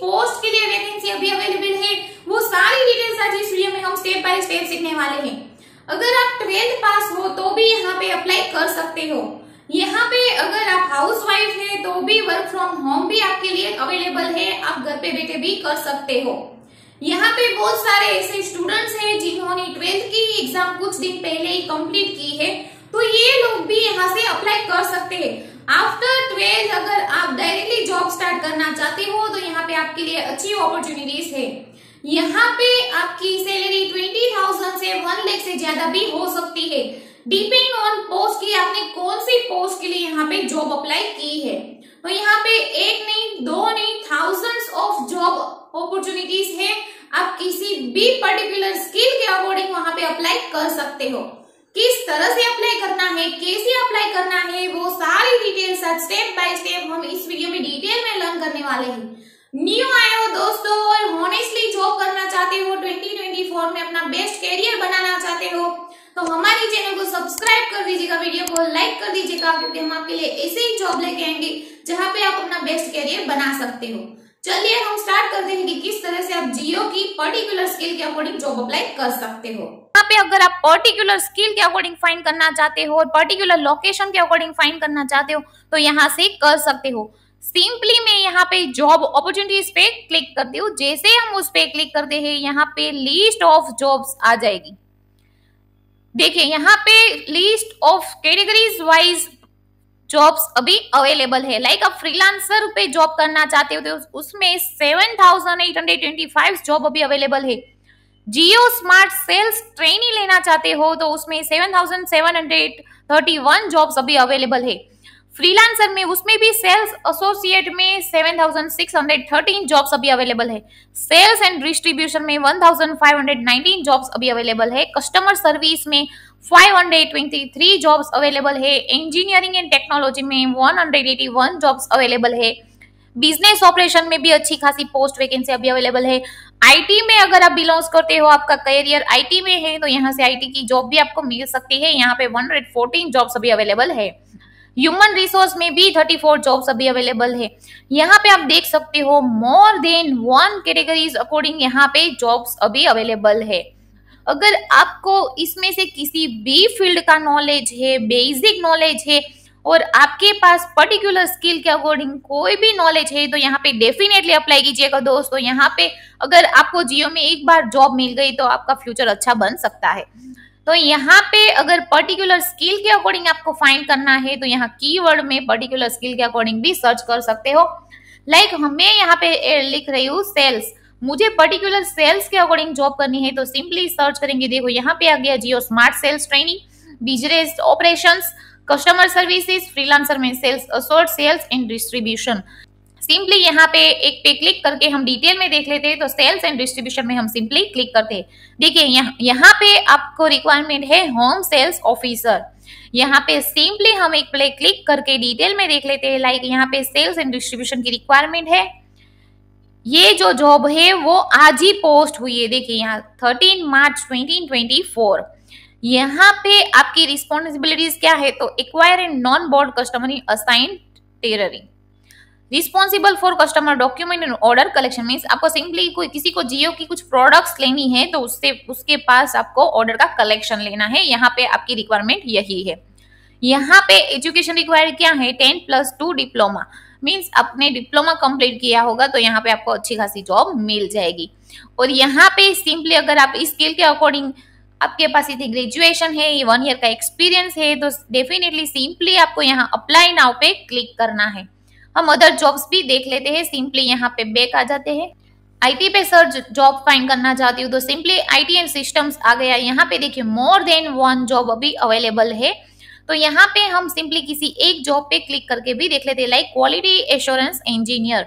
post के लिए vacancy अभी अवेलेबल है वो सारी डिटेल्स आज इस वीडियो में हम स्टेप बाय स्टेप सीखने वाले हैं अगर आप ट्वेल्थ पास हो तो भी यहाँ पे अप्लाई कर सकते हो यहाँ पे अगर आप हाउस वाइफ है तो भी वर्क फ्रॉम होम भी आपके लिए अवेलेबल है आप घर पे बैठे भी कर सकते हो यहाँ पे बहुत सारे ऐसे स्टूडेंट्स हैं जिन्होंने ट्वेल्थ की एग्जाम कुछ दिन पहले ही कंप्लीट की है तो ये लोग भी यहाँ से अप्लाई कर सकते हैं आफ्टर जॉब स्टार्ट करना चाहते हो तो यहाँ पे आपके लिए अच्छी अपॉर्चुनिटीज है यहाँ पे आपकी सैलरी ट्वेंटी थाउजेंड से वन लेख से ज्यादा भी हो सकती है डिपेंड ऑन पोस्ट की आपने कौन सी पोस्ट के लिए यहाँ पे जॉब अप्लाई की है तो यहाँ पे एक नहीं दो नहीं थाउजेंड ऑफ जॉब अपॉर्चुनिटीज है आप किसी भी पर्टिकुलर स्किल के अकॉर्डिंग वहां पे अप्लाई कर सकते हो किस तरह से अप्लाई करना है कैसे अप्लाई करना है वो सारी डिटेल्स आज स्टेप बाय स्टेप हम इस वीडियो में डिटेल में लर्न करने वाले हैं न्यू आए हो दोस्तों और हॉनेस्टली जॉब करना चाहते हो 2024 में अपना बेस्ट करियर बनाना चाहते हो तो हमारे चैनल को सब्सक्राइब कर दीजिएगा वीडियो को लाइक कर दीजिएगा क्योंकि हम आपके लिए ऐसे ही जॉब लेके आएंगे जहाँ पे आप अपना बेस्ट करियर बना सकते हो चलिए हम स्टार्ट करते हैं कि किस तरह से आप जियो की पर्टिकुलर स्किल के अकॉर्डिंग जॉब अप्लाई कर सकते हो यहाँ पे अगर आप पर्टिकुलर स्किल के अकॉर्डिंग फाइंड करना चाहते हो और पर्टिकुलर लोकेशन के अकॉर्डिंग फाइंड करना चाहते हो तो यहाँ से कर सकते हो सिंपली मैं यहाँ पे जॉब अपॉर्चुनिटीज पे क्लिक करती हूँ जैसे हम उस पर क्लिक करते हैं यहाँ पे लिस्ट ऑफ जॉब्स आ जाएगी देखिए यहाँ पे list of categories wise jobs अभी अवेलेबल है लाइक आप फ्रीलांसर पे जॉब करना चाहते हो तो उसमें seven thousand eight hundred twenty five job अभी अवेलेबल है जियो स्मार्ट सेल्स ट्रेनिंग लेना चाहते हो तो उसमें seven thousand seven hundred thirty one jobs अभी अवेलेबल है फ्रीलांसर में उसमें भी सेल्स एसोसिएट में थर्टीन जॉब्स अभी अवेलेबल है सेल्स एंड डिस्ट्रीब्यूशन में one thousand five hundred nineteen jobs अभी अवेलेबल है कस्टमर सर्विस में five hundred twenty three jobs available है इंजीनियरिंग एंड टेक्नोलॉजी में one hundred eighty one jobs available है बिजनेस ऑपरेशन में भी अच्छी खासी पोस्ट वैकेंसी अभी अवेलेबल है आईटी में अगर आप बिलोंग करते हो आपका करियर आईटी में है तो यहाँ से आईटी की जॉब भी आपको मिल सकती है यहाँ पे 114 जॉब्स अभी अवेलेबल है ह्यूमन रिसोर्स में भी 34 जॉब्स अभी अवेलेबल है यहाँ पे आप देख सकते हो more than one categories according यहाँ पे जॉब्स अभी अवेलेबल है अगर आपको इसमें से किसी भी फील्ड का नॉलेज है बेसिक नॉलेज है और आपके पास पर्टिकुलर स्किल के अकॉर्डिंग कोई भी नॉलेज है तो यहाँ पे डेफिनेटली अप्लाई कीजिएगा दोस्तों यहाँ पे अगर आपको जियो में एक बार जॉब मिल गई तो आपका फ्यूचर अच्छा बन सकता है तो यहाँ पे अगर पर्टिकुलर स्किल के अकॉर्डिंग आपको फाइंड करना है तो यहाँ की में पर्टिकुलर स्किल के अकॉर्डिंग भी सर्च कर सकते हो लाइक like, मैं यहाँ पे लिख रही हूँ सेल्स मुझे पर्टिकुलर सेल्स के अकॉर्डिंग जॉब करनी है तो सिंपली सर्च करेंगे देखो यहाँ पे आ गया Jio smart sales training business operations customer services freelancer में sales associate sales and distribution simply यहाँ पे एक पे क्लिक करके हम डिटेल में देख लेते हैं तो सेल्स एंड डिस्ट्रीब्यूशन में हम सिंपली क्लिक करते हैं देखिए यह, यहाँ पे आपको रिक्वायरमेंट है होम सेल्स ऑफिसर यहाँ पे सिंपली हम एक प्ले क्लिक करके डिटेल में देख लेते हैं लाइक यहाँ पे सेल्स एंड डिस्ट्रीब्यूशन की रिक्वायरमेंट है ये जो जॉब है वो आज ही पोस्ट हुई है देखिए यहाँ थर्टीन मार्च ट्वेंटी यहाँ पे आपकी रिस्पॉन्सिबिलिटीज क्या है तो acquire and onboard customer assign territory responsible for customer document and order collection means आपको सिंपली कोई किसी को जियो की कुछ प्रोडक्ट्स लेनी है तो उससे उसके पास आपको ऑर्डर का कलेक्शन लेना है यहाँ पे आपकी रिक्वायरमेंट यही है यहाँ पे एजुकेशन रिक्वायर्ड क्या है ten plus two diploma means आपने डिप्लोमा कंप्लीट किया होगा तो यहाँ पे आपको अच्छी खासी जॉब मिल जाएगी और यहाँ पे सिंपली अगर आप स्किल के अकॉर्डिंग आपके पास यदि ग्रेजुएशन है ये वन ईयर का एक्सपीरियंस है तो डेफिनेटली सिंपली आपको यहाँ अप्लाई नाउ पे क्लिक करना है हम अदर जॉब्स भी देख लेते हैं सिंपली यहाँ पे बैक आ जाते हैं आईटी पे सर जॉब फाइंड करना चाहती हूँ तो सिंपली आईटी एंड सिस्टम्स आ गया यहाँ पे देखिए मोर देन वन जॉब अभी अवेलेबल है तो यहाँ पे हम सिंपली किसी एक जॉब पे क्लिक करके भी देख लेते हैं लाइक क्वालिटी एश्योरेंस इंजीनियर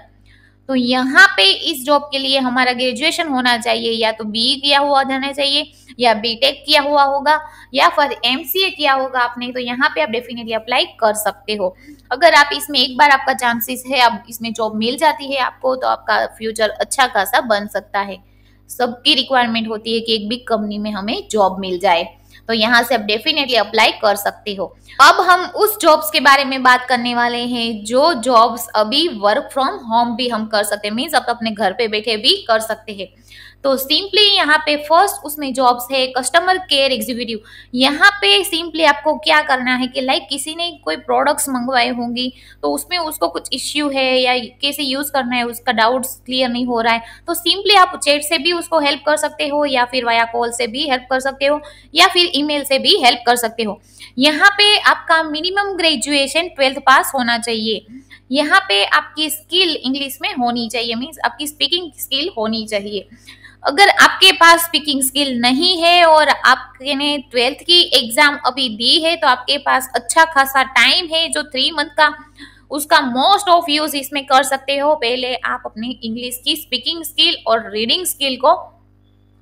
तो यहाँ पे इस जॉब के लिए हमारा ग्रेजुएशन होना चाहिए या तो बी e किया हुआ जाना चाहिए या बीटेक किया हुआ होगा या फिर एमसीए किया होगा आपने तो यहाँ पे आप डेफिनेटली अप्लाई कर सकते हो अगर आप इसमें एक बार आपका चांसेस है आप इसमें जॉब मिल जाती है आपको तो आपका फ्यूचर अच्छा खासा बन सकता है सबकी रिक्वायरमेंट होती है कि एक बिग कंपनी में हमें जॉब मिल जाए तो यहाँ से आप डेफिनेटली अप्लाई कर सकते हो अब हम उस जॉब्स के बारे में बात करने वाले हैं जो जॉब्स अभी वर्क फ्रॉम होम भी हम कर सकते हैं मीन्स आप अपने घर पे बैठे भी कर सकते हैं तो सिंपली यहाँ पे फर्स्ट उसमें जॉब्स है कस्टमर केयर एग्जीक्यूटिव यहाँ पे सिंपली आपको क्या करना है कि लाइक किसी ने कोई प्रोडक्ट्स मंगवाए होंगी तो उसमें उसको कुछ इश्यू है या कैसे यूज करना है उसका डाउट्स क्लियर नहीं हो रहा है तो सिंपली आप चैट से भी उसको हेल्प कर सकते हो या फिर वाया कॉल से भी हेल्प कर सकते हो या फिर ईमेल से भी हेल्प कर सकते हो यहाँ पे आपका मिनिमम ग्रेजुएशन ट्वेल्थ पास होना चाहिए यहाँ पे आपकी स्किल इंग्लिश में होनी चाहिए मीन्स आपकी स्पीकिंग स्किल होनी चाहिए अगर आपके पास स्पीकिंग स्किल नहीं है और आपने ट्वेल्थ की एग्जाम अभी दी है तो आपके पास अच्छा खासा टाइम है जो थ्री मंथ का उसका मोस्ट ऑफ यूज इसमें कर सकते हो पहले आप अपनी इंग्लिश की स्पीकिंग स्किल और रीडिंग स्किल को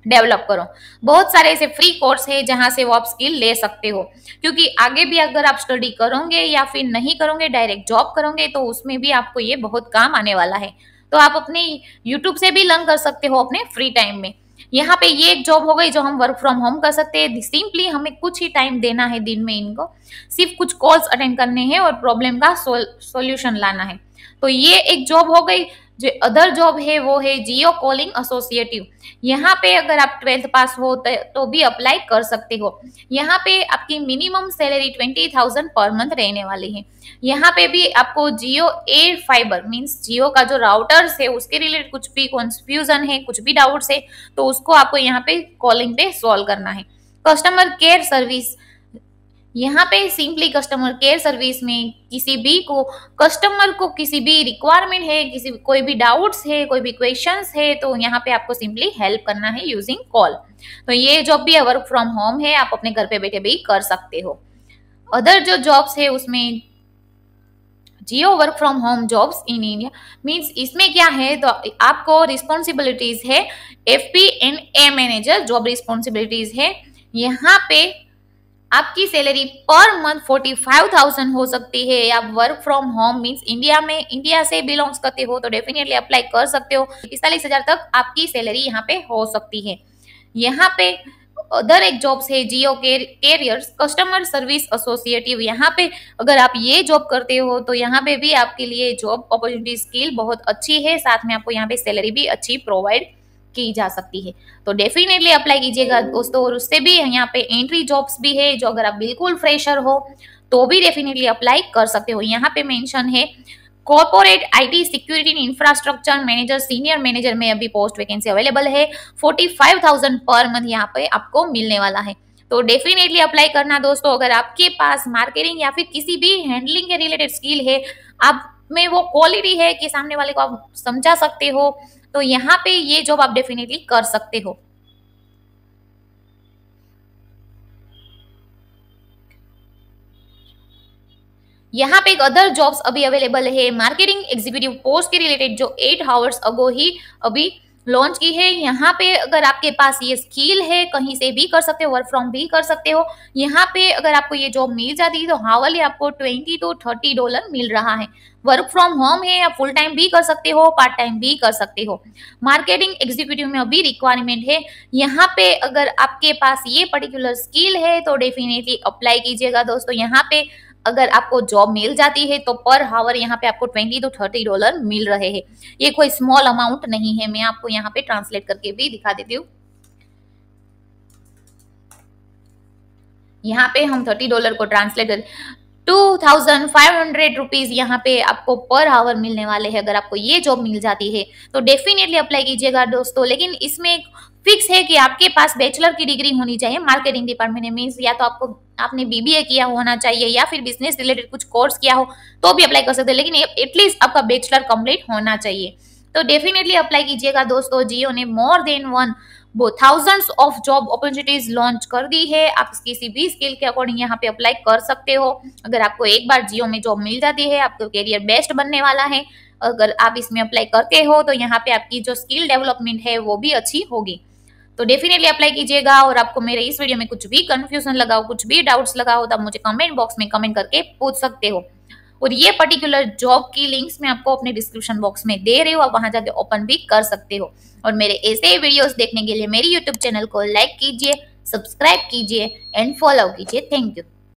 डेवलप करो बहुत सारे ऐसे फ्री कोर्स है जहाँ से वो आप स्किल ले सकते हो क्योंकि आगे भी अगर आप स्टडी करोगे या फिर नहीं करोगे डायरेक्ट जॉब करोगे तो उसमें भी आपको ये बहुत काम आने वाला है तो आप अपने यूट्यूब से भी लर्न कर सकते हो अपने फ्री टाइम में यहाँ पे ये एक जॉब हो गई जो हम वर्क फ्रॉम होम कर सकते हैं सिंपली हमें कुछ ही टाइम देना है दिन में इनको सिर्फ कुछ कॉल्स अटेंड करने हैं और प्रॉब्लम का सोल्यूशन लाना है तो ये एक जॉब हो गई जो अदर जॉब है वो है जियो कॉलिंग एसोसिएटिव यहाँ पे अगर आप ट्वेल्थ पास हो तो, तो भी अप्लाई कर सकते हो यहाँ पे आपकी minimum salary twenty thousand per month रहने वाली है यहाँ पे भी आपको Jio air fiber means Jio का जो राउटर्स है उसके रिलेटेड कुछ भी कॉन्फ्यूजन है कुछ भी डाउट्स है तो उसको आपको यहाँ पे कॉलिंग पे सॉल्व करना है कस्टमर केयर सर्विस यहाँ पे सिंपली कस्टमर केयर सर्विस में किसी भी को कस्टमर को किसी भी रिक्वायरमेंट है किसी कोई भी डाउट्स है कोई भी क्वेश्चंस है तो यहाँ पे आपको सिंपली हेल्प करना है यूजिंग कॉल तो ये जॉब भी वर्क फ्रॉम होम है आप अपने घर पे बैठे भी कर सकते हो अदर जो जॉब्स है उसमें Jio work from home jobs in India means इसमें क्या है तो आपको रिस्पॉन्सिबिलिटीज है F P and A manager job responsibilities है यहाँ पे आपकी salary per month forty five thousand हो सकती है आप work from home means India में इंडिया से बिलोंग्स करते हो तो डेफिनेटली अप्लाई कर सकते हो पिस्तालीस हजार तक आपकी सैलरी यहाँ पे हो सकती है यहाँ पे अदर एक जॉब्स है जियो केर कैरियर्स कस्टमर सर्विस एसोसिएटिव यहाँ पे अगर आप ये जॉब करते हो तो यहाँ पे भी आपके लिए जॉब अपॉर्चुनिटी स्किल बहुत अच्छी है साथ में आपको यहाँ पे सैलरी भी अच्छी प्रोवाइड की जा सकती है तो डेफिनेटली अप्लाई कीजिएगा दोस्तों और उससे भी यहाँ पे एंट्री जॉब्स भी है जो अगर आप बिल्कुल फ्रेशर हो तो भी डेफिनेटली अप्लाई कर सकते हो यहाँ पे मेंशन है corporate IT security infrastructure manager senior manager में अभी पोस्ट वैकेंसी अवेलेबल है 45,000 पर मंथ यहाँ पे आपको मिलने वाला है तो डेफिनेटली अप्लाई करना दोस्तों अगर आपके पास मार्केटिंग या फिर किसी भी हैंडलिंग के रिलेटेड स्किल है आप में वो क्वालिटी है कि सामने वाले को आप समझा सकते हो तो यहाँ पे ये जॉब आप डेफिनेटली कर सकते हो यहाँ पे एक अदर जॉब्स अभी अवेलेबल है मार्केटिंग एग्जीक्यूटिव पोस्ट के रिलेटेड जो एट आवर्स अगो ही अभी लॉन्च की है यहाँ पे अगर आपके पास ये स्किल है कहीं से भी कर सकते हो वर्क फ्रॉम भी कर सकते हो यहाँ पे अगर आपको ये जॉब मिल जाती है तो हावली आपको ट्वेंटी टू थर्टी डॉलर मिल रहा है वर्क फ्रॉम होम है आप फुल टाइम भी कर सकते हो पार्ट टाइम भी कर सकते हो मार्केटिंग एग्जीक्यूटिव में अभी रिक्वायरमेंट है यहाँ पे अगर आपके पास ये पर्टिकुलर स्किल है तो डेफिनेटली अप्लाई कीजिएगा दोस्तों यहाँ पे अगर आपको जॉब मिल जाती है तो पर हावर यहाँ पे आपको ट्वेंटी टू थर्टी डॉलर मिल रहे हैं ये कोई स्मॉल अमाउंट नहीं है मैं आपको यहाँ पे ट्रांसलेट करके भी दिखा देती हूँ यहाँ पे हम थर्टी डॉलर को ट्रांसलेट कर two thousand five hundred rupees यहाँ पे आपको पर आवर मिलने वाले हैं अगर आपको ये जॉब मिल जाती है तो डेफिनेटली अप्लाई कीजिएगा दोस्तों लेकिन इसमें फिक्स है कि आपके पास बैचलर की डिग्री होनी चाहिए मार्केटिंग डिपार्टमेंट में या तो आपको आपने बीबीए किया होना चाहिए या फिर बिजनेस रिलेटेड कुछ कोर्स किया हो तो भी अप्लाई कर सकते हैं लेकिन एटलीस्ट आपका बैचलर कंप्लीट होना चाहिए तो डेफिनेटली अप्लाई कीजिएगा दोस्तों जियो ने more than one thousands of job opportunities launch कर दी है आप किसी भी स्किल के अकॉर्डिंग यहाँ पे अप्लाई कर सकते हो अगर आपको एक बार जियो में जॉब मिल जाती है आपका करियर बेस्ट बनने वाला है अगर आप इसमें अप्लाई करते हो तो यहाँ पे आपकी जो स्किल डेवलपमेंट है वो भी अच्छी होगी तो डेफिनेटली अप्लाई कीजिएगा और आपको मेरे इस वीडियो में कुछ भी कंफ्यूजन लगा हो कुछ भी डाउट्स लगा हो तो आप मुझे कमेंट बॉक्स में कमेंट करके पूछ सकते हो और ये पर्टिकुलर जॉब की लिंक्स मैं आपको अपने डिस्क्रिप्शन बॉक्स में दे रही हूँ आप वहां जाके ओपन भी कर सकते हो और मेरे ऐसे ही वीडियोस देखने के लिए मेरी यूट्यूब चैनल को लाइक कीजिए सब्सक्राइब कीजिए एंड फॉलो कीजिए थैंक यू